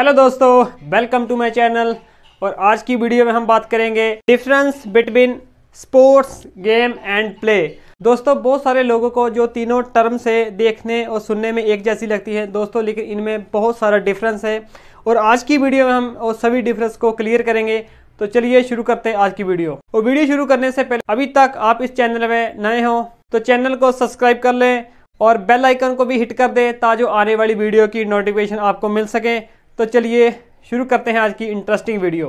hello दोस्तों welcome to my channel और आज की वीडियो में हम बात करेंगे difference between sports game and play दोस्तों बहुत सारे लोगों को जो तीनों टर्म से देखने और सुनने में एक जैसी लगती है दोस्तों लेकिन इनमें बहुत सारा डिफरेंस है और आज की वीडियो में हम और सभी डिफरेंस को क्लियर करेंगे तो चलिए शुरू करते हैं आज की वीडियो और वीडियो शुरू करने से पहले अभी तक आप इस चैनल में नए हो तो चैनल को सब्सक्राइब कर लें और बेल आइकन को भी हिट कर दें ताजो आने वाली वीडियो की नोटिफिकेशन आपको मिल सके तो चलिए शुरू करते हैं आज की इंटरेस्टिंग वीडियो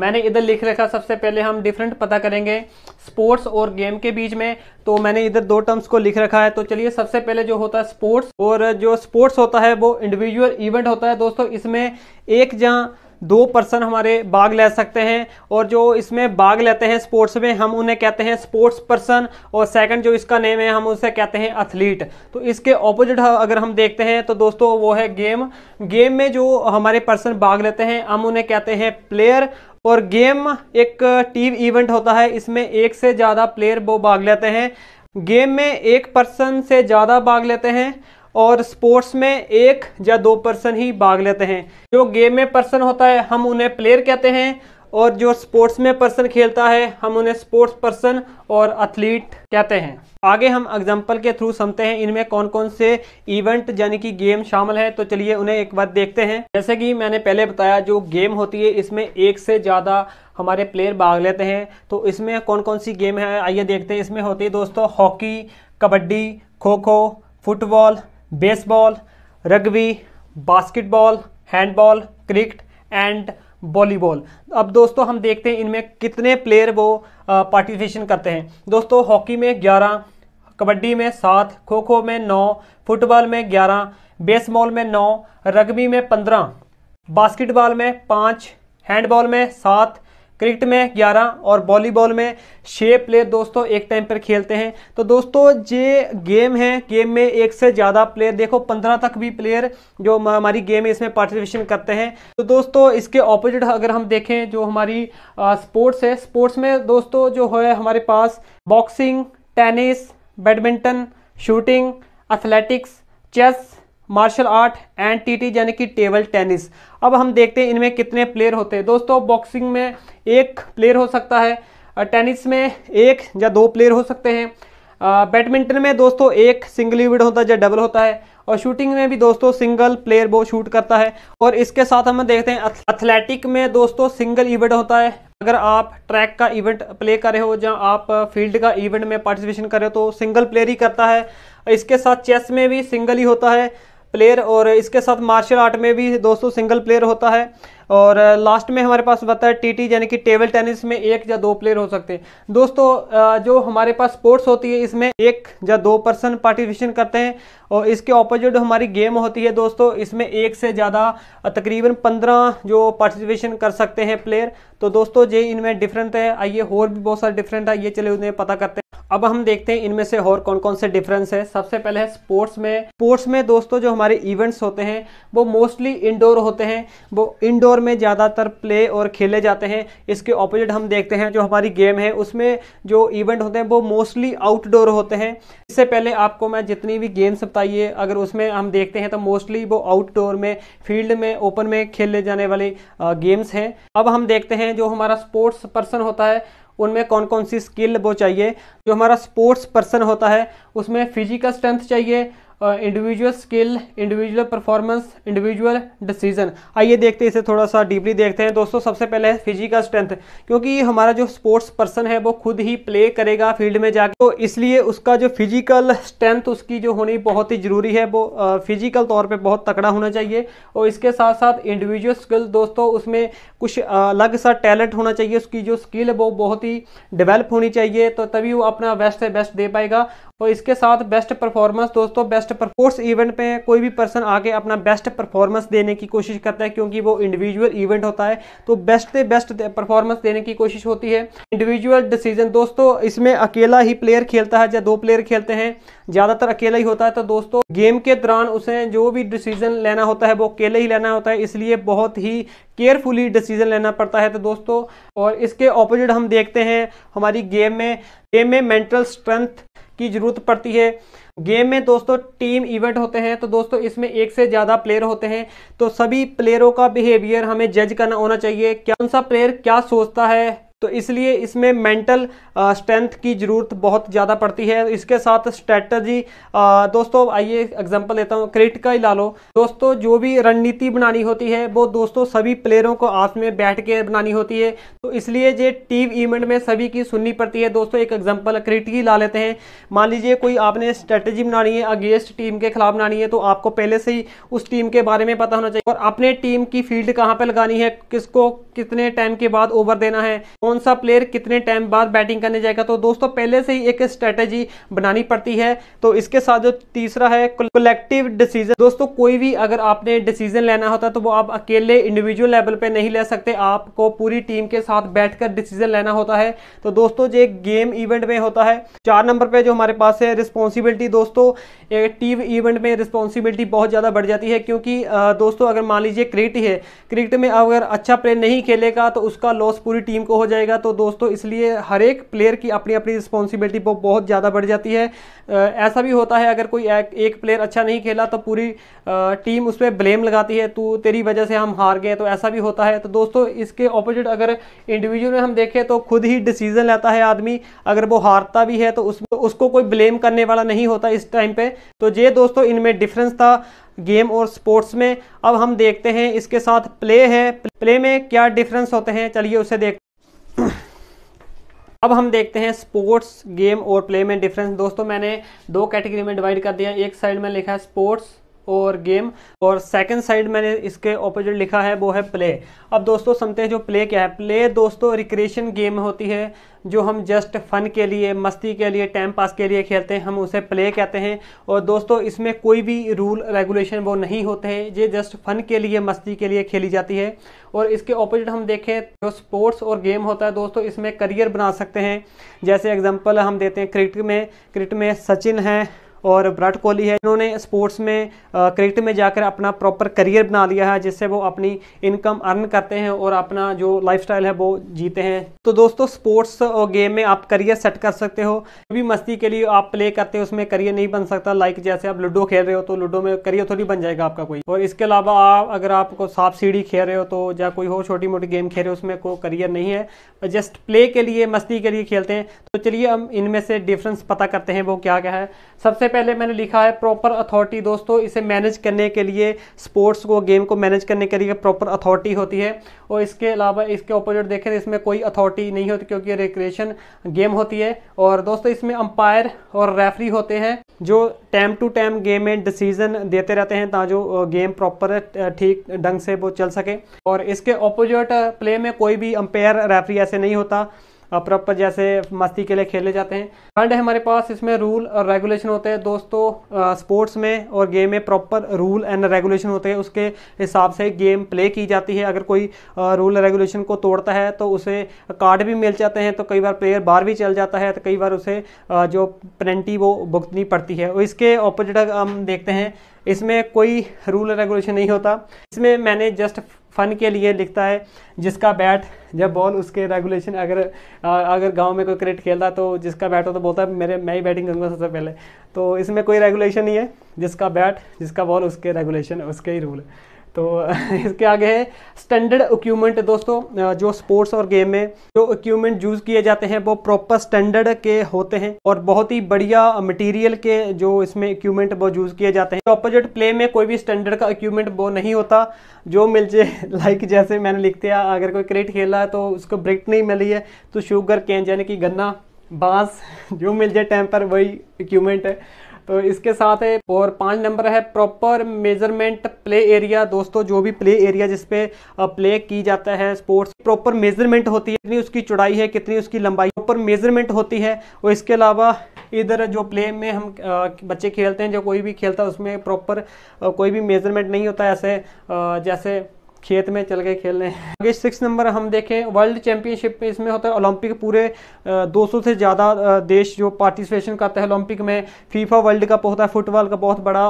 मैंने इधर लिख रखा सबसे पहले हम डिफरेंट पता करेंगे स्पोर्ट्स और गेम के बीच में तो मैंने इधर दो टर्म्स को लिख रखा है तो चलिए सबसे पहले जो होता है स्पोर्ट्स और जो स्पोर्ट्स होता है वो इंडिविजुअल इवेंट होता है दोस्तों इसमें एक जहाँ दो पर्सन हमारे भाग ले सकते हैं और जो इसमें भाग लेते हैं स्पोर्ट्स में हम उन्हें कहते हैं स्पोर्ट्स पर्सन और सेकंड जो इसका नेम है हम उसे कहते हैं एथलीट तो इसके ऑपोजिट अगर हम देखते हैं तो दोस्तों वो है गेम गेम में जो हमारे पर्सन भाग लेते हैं हम उन्हें कहते हैं प्लेयर और गेम एक टीम इवेंट होता है इसमें एक से ज़्यादा प्लेयर वो भाग लेते हैं गेम में एक पर्सन से ज़्यादा भाग लेते हैं और स्पोर्ट्स में एक या दो पर्सन ही भाग लेते हैं जो गेम में पर्सन होता है हम उन्हें प्लेयर कहते हैं और जो स्पोर्ट्स में पर्सन खेलता है हम उन्हें स्पोर्ट्स पर्सन और एथलीट कहते हैं आगे हम एग्जाम्पल के थ्रू समझते हैं इनमें कौन कौन से इवेंट यानी कि गेम शामिल है तो चलिए उन्हें एक बार देखते हैं जैसे कि मैंने पहले बताया जो गेम होती है इसमें एक से ज़्यादा हमारे प्लेयर भाग लेते हैं तो इसमें कौन कौन सी गेम है आइए देखते हैं इसमें होती है दोस्तों hockey kabaddi kho kho football baseball rugby basketball handball cricket and volleyball अब दोस्तों हम देखते हैं इनमें कितने प्लेयर वो पार्टिसिपेशन करते हैं दोस्तों हॉकी में ग्यारह कबड्डी में सात खो खो में नौ फुटबॉल में ग्यारह बेसबॉल में नौ रग्बी में पंद्रह बास्केटबॉल में पाँच हैंडबॉल में सात क्रिकेट में ग्यारह और वॉलीबॉल में छः प्लेयर दोस्तों एक टाइम पर खेलते हैं तो दोस्तों ये गेम है गेम में एक से ज़्यादा प्लेयर देखो पंद्रह तक भी प्लेयर जो हमारी गेम है इसमें पार्टिसिपेशन करते हैं तो दोस्तों इसके ऑपोजिट अगर हम देखें जो हमारी स्पोर्ट्स है स्पोर्ट्स में दोस्तों जो है हमारे पास boxing tennis badminton shooting athletics chess martial art and TT यानी कि टेबल टेनिस अब हम देखते हैं इनमें कितने प्लेयर होते हैं दोस्तों बॉक्सिंग में एक प्लेयर हो सकता है टेनिस में एक या दो प्लेयर हो सकते हैं बैडमिंटन में दोस्तों एक सिंगल इवेंट होता है या डबल होता है और शूटिंग में भी दोस्तों सिंगल प्लेयर वो शूट करता है और इसके साथ हम देखते हैं एथलेटिक में दोस्तों सिंगल इवेंट होता है अगर आप ट्रैक का इवेंट प्ले कर रहे हो या आप फील्ड का इवेंट में पार्टिसिपेशन कर रहे हो तो सिंगल प्लेयर ही करता है इसके साथ चेस में भी सिंगल ही होता है प्लेयर और इसके साथ मार्शल आर्ट में भी दोस्तों सिंगल प्लेयर होता है और लास्ट में हमारे पास बताया है टी टी यानी कि टेबल टेनिस में एक या दो प्लेयर हो सकते हैं दोस्तों जो हमारे पास स्पोर्ट्स होती है इसमें एक या दो पर्सन पार्टिसिपेशन करते हैं और इसके ऑपोजिट हमारी गेम होती है दोस्तों इसमें एक से ज़्यादा तकरीबन पंद्रह जो पार्टिसिपेशन कर सकते हैं प्लेयर तो दोस्तों ये इनमें डिफरेंट है आइए और भी बहुत सारे डिफरेंट है ये चले उन्हें पता करते हैं अब हम देखते हैं इनमें से और कौन कौन से डिफरेंस है सबसे पहले है स्पोर्ट्स में स्पोर्ट्स में दोस्तों जो हमारे इवेंट्स होते हैं वो मोस्टली इंडोर होते हैं वो इंडोर में ज़्यादातर प्ले और खेले जाते हैं इसके ऑपोजिट हम देखते हैं जो हमारी गेम है उसमें जो इवेंट होते हैं वो मोस्टली आउटडोर होते हैं इससे पहले आपको मैं जितनी भी गेम्स बताइए अगर उसमें हम देखते हैं तो मोस्टली वो आउटडोर में फील्ड में ओपन में खेले जाने वाले गेम्स हैं अब हम देखते हैं जो हमारा स्पोर्ट्स पर्सन होता है उनमें कौन कौन सी स्किल वो चाहिए जो हमारा स्पोर्ट्स पर्सन होता है उसमें फिजिकल स्ट्रेंथ चाहिए individual skill individual performance individual decision आइए देखते हैं इसे थोड़ा सा डीपली देखते हैं दोस्तों सबसे पहले है फिजिकल स्ट्रेंथ क्योंकि हमारा जो स्पोर्ट्स पर्सन है वो खुद ही प्ले करेगा फील्ड में जाकर तो इसलिए उसका जो फिजिकल स्ट्रेंथ उसकी जो होनी बहुत ही ज़रूरी है वो फिजिकल तौर पर बहुत तकड़ा होना चाहिए और इसके साथ साथ इंडिविजुअल स्किल दोस्तों उसमें कुछ अलग सा टैलेंट होना चाहिए उसकी जो स्किल है वो बहुत ही डिवेलप होनी चाहिए तो तभी वो अपना बेस्ट से बेस्ट दे पाएगा और तो इसके साथ बेस्ट परफॉर्मेंस दोस्तों बेस्ट स्पोर्ट्स इवेंट पे कोई भी पर्सन आके अपना बेस्ट परफॉर्मेंस देने की कोशिश करता है क्योंकि वो इंडिविजुअल इवेंट होता है तो बेस्ट से बेस्ट परफॉर्मेंस देने की कोशिश होती है इंडिविजुअल डिसीजन दोस्तों इसमें अकेला ही प्लेयर खेलता है या दो प्लेयर खेलते हैं ज़्यादातर अकेला ही होता है तो दोस्तों गेम के दौरान उसे जो भी डिसीजन लेना होता है वो अकेले ही लेना होता है इसलिए बहुत ही केयरफुली डिसीजन लेना पड़ता है तो दोस्तों और इसके ऑपोजिट हम देखते हैं हमारी गेम में गेम में मेंटल स्ट्रेंथ की जरूरत पड़ती है गेम में दोस्तों टीम इवेंट होते हैं तो दोस्तों इसमें एक से ज़्यादा प्लेयर होते हैं तो सभी प्लेयरों का बिहेवियर हमें जज करना होना चाहिए कौन सा प्लेयर क्या सोचता है तो इसलिए इसमें मेंटल स्ट्रेंथ uh, की ज़रूरत बहुत ज़्यादा पड़ती है इसके साथ स्ट्रेटजी uh, दोस्तों आइए एग्जांपल लेता हूँ क्रिकेट का ही ला लो दोस्तों जो भी रणनीति बनानी होती है वो दोस्तों सभी प्लेयरों को आस में बैठ के बनानी होती है तो इसलिए ये टीम इवेंट में सभी की सुननी पड़ती है दोस्तों एक एग्जाम्पल क्रिकेट की ला लेते हैं मान लीजिए कोई आपने स्ट्रेटजी बनानी है अगेंस्ट टीम के खिलाफ बनानी है तो आपको पहले से ही उस टीम के बारे में पता होना चाहिए और अपने टीम की फील्ड कहाँ पर लगानी है किसको कितने टाइम के बाद ओवर देना है कौन सा प्लेयर कितने टाइम बाद बैटिंग करने जाएगा तो दोस्तों पहले से ही एक स्ट्रेटेजी बनानी पड़ती है तो इसके साथ जो तीसरा है कलेक्टिव डिसीजन दोस्तों कोई भी अगर आपने डिसीजन लेना होता है तो वो आप अकेले इंडिविजुअल लेवल पे नहीं ले सकते आपको पूरी टीम के साथ बैठकर डिसीजन लेना होता है तो दोस्तों जो गेम इवेंट में होता है चार नंबर पे जो हमारे पास है रिस्पॉन्सिबिलिटी दोस्तों टीम इवेंट में रिस्पॉन्सिबिलिटी बहुत ज़्यादा बढ़ जाती है क्योंकि दोस्तों अगर मान लीजिए क्रिकेट है क्रिकेट में अगर अच्छा प्लेयर नहीं खेलेगा तो उसका लॉस पूरी टीम को हो जाएगा जाएगा तो दोस्तों इसलिए हर एक प्लेयर की अपनी अपनी रिस्पॉन्सिबिलिटी बहुत ज़्यादा बढ़ जाती है ऐसा भी होता है अगर कोई एक, एक प्लेयर अच्छा नहीं खेला तो पूरी टीम उस पर ब्लेम लगाती है तो तेरी वजह से हम हार गए तो ऐसा भी होता है तो दोस्तों इसके ऑपोजिट अगर इंडिविजुअल में हम देखें तो खुद ही डिसीजन लेता है आदमी अगर वो हारता भी है तो उस, उसको कोई ब्लेम करने वाला नहीं होता इस टाइम पे तो ये दोस्तों इनमें डिफरेंस था गेम और स्पोर्ट्स में अब हम देखते हैं इसके साथ प्ले है प्ले में क्या डिफरेंस होते हैं चलिए उसे देख अब हम देखते हैं स्पोर्ट्स गेम और प्ले में डिफरेंस दोस्तों मैंने दो कैटेगरी में डिवाइड कर दिया एक साइड में लिखा है स्पोर्ट्स और गेम और सेकंड साइड मैंने इसके ऑपोजिट लिखा है वो है प्ले अब दोस्तों समझते हैं जो प्ले क्या है प्ले दोस्तों रिक्रिएशन गेम होती है जो हम जस्ट फन के लिए मस्ती के लिए टाइम पास के लिए खेलते हैं हम उसे प्ले कहते हैं और दोस्तों इसमें कोई भी रूल रेगुलेशन वो नहीं होते हैं ये जस्ट फन के लिए मस्ती के लिए खेली जाती है और इसके ऑपोजिट हम देखें जो स्पोर्ट्स और गेम होता है दोस्तों इसमें करियर बना सकते हैं जैसे एग्जाम्पल हम देते हैं क्रिकेट में क्रिकेट में सचिन है और विराट कोहली है इन्होंने स्पोर्ट्स में क्रिकेट में जाकर अपना प्रॉपर करियर बना लिया है जिससे वो अपनी इनकम अर्न करते हैं और अपना जो लाइफ है वो जीते हैं तो दोस्तों स्पोर्ट्स और गेम में आप करियर सेट कर सकते हो भी मस्ती के लिए आप प्ले करते हो उसमें करियर नहीं बन सकता लाइक जैसे आप लूडो खेल रहे हो तो लूडो में करियर थोड़ी बन जाएगा आपका कोई और इसके अलावा आप अगर आपको सांप सीढ़ी खेल रहे हो तो या कोई हो छोटी मोटी गेम खेल रहे हो उसमें कोई करियर नहीं है जस्ट प्ले के लिए मस्ती के लिए खेलते हैं तो चलिए हम इनमें से डिफरेंस पता करते हैं वो क्या क्या है सबसे पहले मैंने लिखा है प्रॉपर अथॉरिटी दोस्तों इसे मैनेज करने के लिए स्पोर्ट्स को गेम को मैनेज करने के लिए प्रॉपर अथॉरिटी होती है और इसके अलावा इसके ऑपोजिट देखें इसमें कोई अथॉरिटी नहीं होती क्योंकि रिक्रिएशन गेम होती है और दोस्तों इसमें अंपायर और रेफरी होते हैं जो टाइम टू टाइम गेम में डिसीजन देते रहते हैं ताकि गेम प्रॉपर ठीक ढंग से वो चल सके और इसके ऑपोजिट प्ले में कोई भी अंपायर रेफरी ऐसे नहीं होता प्रॉपर जैसे मस्ती के लिए खेले जाते हैं फंड है हमारे पास इसमें रूल और रेगुलेशन होते हैं दोस्तों स्पोर्ट्स में और गेम में प्रॉपर रूल एंड रेगुलेशन होते हैं उसके हिसाब से गेम प्ले की जाती है अगर कोई रूल रेगुलेशन को तोड़ता है तो उसे कार्ड भी मिल जाते हैं तो कई बार प्लेयर बाहर भी चल जाता है तो कई बार उसे जो पेनल्टी वो भुगतनी पड़ती है और इसके ऑपोजिट हम देखते हैं इसमें कोई रूल रेगुलेशन नहीं होता इसमें मैंने जस्ट फन के लिए लिखता है जिसका बैट जब बॉल उसके रेगुलेशन अगर आ, अगर गांव में कोई क्रिकेट खेलता तो जिसका बैट हो तो बोलता है मेरे मैं ही बैटिंग करूँगा सबसे पहले तो इसमें कोई रेगुलेशन नहीं है जिसका बैट जिसका बॉल उसके रेगुलेशन उसके ही रूल है तो इसके आगे है स्टैंडर्ड इक्वमेंट दोस्तों जो स्पोर्ट्स और गेम में जो इक्वमेंट यूज़ किए जाते हैं वो प्रॉपर स्टैंडर्ड के होते हैं और बहुत ही बढ़िया मटेरियल के जो इसमें इक्यूमेंट वो यूज़ किए जाते हैं ऑपोजिट प्ले में कोई भी स्टैंडर्ड का इक्वमेंट वो नहीं होता जो मिल जाए लाइक जैसे मैंने लिख दिया अगर कोई क्रिकेट खेला है तो उसको ब्रेक नहीं मिली है तो शुगर कैन यानी कि गन्ना बांस जो मिल जाए टाइम पर वही इक्वमेंट है तो इसके साथ है और पाँच नंबर है प्रॉपर मेजरमेंट प्ले एरिया दोस्तों जो भी प्ले एरिया जिसपे प्ले की जाता है स्पोर्ट्स प्रॉपर मेजरमेंट होती है कितनी उसकी चौड़ाई है कितनी उसकी लंबाई प्रॉपर मेजरमेंट होती है और इसके अलावा इधर जो प्ले में हम बच्चे खेलते हैं जो कोई भी खेलता है उसमें प्रॉपर कोई भी मेजरमेंट नहीं होता ऐसे जैसे खेत में चल गए खेलने आगे सिक्स नंबर हम देखें वर्ल्ड चैंपियनशिप में इसमें होता है ओलंपिक पूरे 200 से ज़्यादा देश जो पार्टिसिपेशन करता है ओलंपिक में फीफा वर्ल्ड कप होता है फुटबॉल का बहुत बड़ा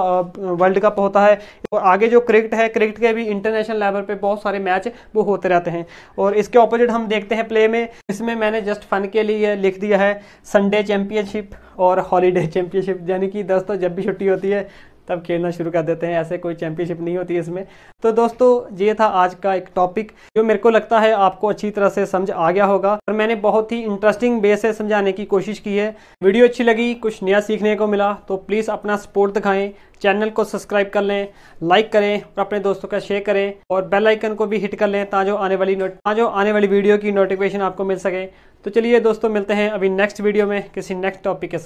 वर्ल्ड कप होता है और आगे जो क्रिकेट है क्रिकेट के भी इंटरनेशनल लेवल पर बहुत सारे मैच वो होते रहते हैं और इसके ऑपोजिट हम देखते हैं प्ले में इसमें मैंने जस्ट फन के लिए लिख दिया है संडे चैम्पियनशिप और हॉलीडे चैम्पियनशिप यानी कि दस तो जब भी छुट्टी होती है तब खेलना शुरू कर देते हैं ऐसे कोई चैंपियनशिप नहीं होती इसमें तो दोस्तों ये था आज का एक टॉपिक जो मेरे को लगता है आपको अच्छी तरह से समझ आ गया होगा और मैंने बहुत ही इंटरेस्टिंग वे से समझाने की कोशिश की है वीडियो अच्छी लगी कुछ नया सीखने को मिला तो प्लीज़ अपना सपोर्ट दिखाएं चैनल को सब्सक्राइब कर लें लाइक करें और अपने दोस्तों का शेयर करें और बेल आइकन को भी हिट कर लें ताजो आने वाली ताजो आने वाली वीडियो की नोटिफिकेशन आपको मिल सके तो चलिए दोस्तों मिलते हैं अभी नेक्स्ट वीडियो में किसी नेक्स्ट टॉपिक के साथ